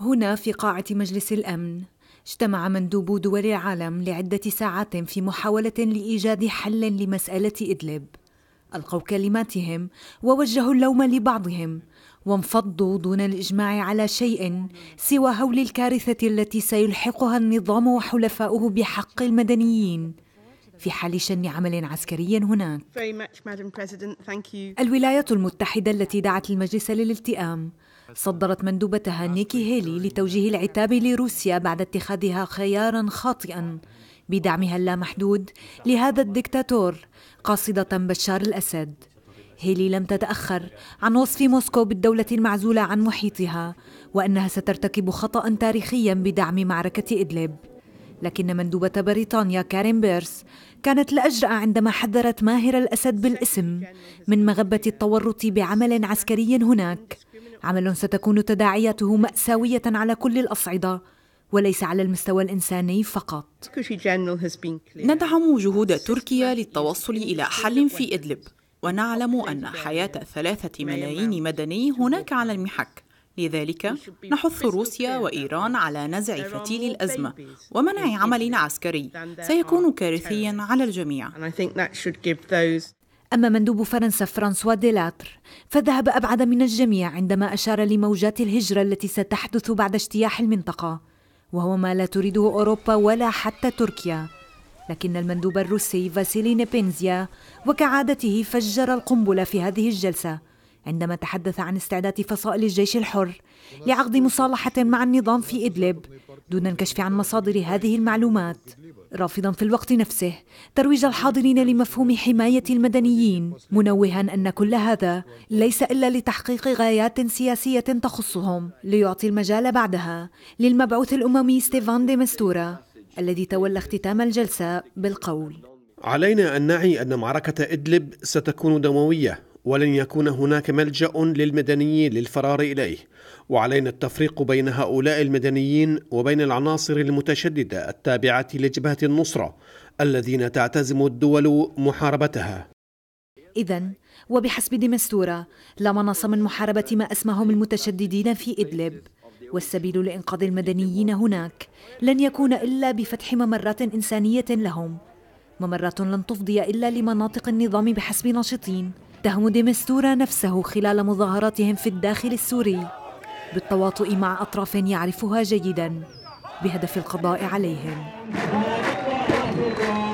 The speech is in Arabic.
هنا في قاعة مجلس الأمن اجتمع مندوب دول العالم لعدة ساعات في محاولة لإيجاد حل لمسألة إدلب ألقوا كلماتهم ووجهوا اللوم لبعضهم وانفضوا دون الإجماع على شيء سوى هول الكارثة التي سيلحقها النظام وحلفاؤه بحق المدنيين في حال شن عمل عسكري هناك الولايات المتحدة التي دعت المجلس للالتئام صدرت مندوبتها نيكي هيلي لتوجيه العتاب لروسيا بعد اتخاذها خيارا خاطئا بدعمها اللامحدود لهذا الدكتاتور قاصدة بشار الأسد هيلي لم تتأخر عن وصف موسكو بالدولة المعزولة عن محيطها وأنها سترتكب خطأ تاريخيا بدعم معركة إدلب لكن مندوبة بريطانيا كارين بيرس كانت الأجرأ عندما حذرت ماهر الأسد بالاسم من مغبة التورط بعمل عسكري هناك عمل ستكون تداعياته مأساوية على كل الأصعدة وليس على المستوى الإنساني فقط ندعم جهود تركيا للتوصل إلى حل في إدلب ونعلم أن حياة ثلاثة ملايين مدني هناك على المحك لذلك نحث روسيا وإيران على نزع فتيل الأزمة ومنع عمل عسكري سيكون كارثيا على الجميع أما مندوب فرنسا فرانسوا ديلاتر فذهب أبعد من الجميع عندما أشار لموجات الهجرة التي ستحدث بعد اجتياح المنطقة وهو ما لا تريده أوروبا ولا حتى تركيا لكن المندوب الروسي فاسيلي نيبينزيا وكعادته فجر القنبلة في هذه الجلسة عندما تحدث عن استعداد فصائل الجيش الحر لعقد مصالحة مع النظام في إدلب دون الكشف عن مصادر هذه المعلومات رافضا في الوقت نفسه ترويج الحاضرين لمفهوم حماية المدنيين منوها أن كل هذا ليس إلا لتحقيق غايات سياسية تخصهم ليعطي المجال بعدها للمبعوث الأممي ستيفان دي مستورا الذي تولى اختتام الجلسة بالقول علينا أن نعي أن معركة إدلب ستكون دموية ولن يكون هناك ملجا للمدنيين للفرار اليه وعلينا التفريق بين هؤلاء المدنيين وبين العناصر المتشدده التابعه لجبهه النصره الذين تعتزم الدول محاربتها اذا وبحسب دمستوره لا مناص من محاربه ما اسمهم المتشددين في ادلب والسبيل لانقاذ المدنيين هناك لن يكون الا بفتح ممرات انسانيه لهم ممرات لن تفضي الا لمناطق النظام بحسب ناشطين اتهموا ديمستورا نفسه خلال مظاهراتهم في الداخل السوري بالتواطؤ مع أطراف يعرفها جيدا بهدف القضاء عليهم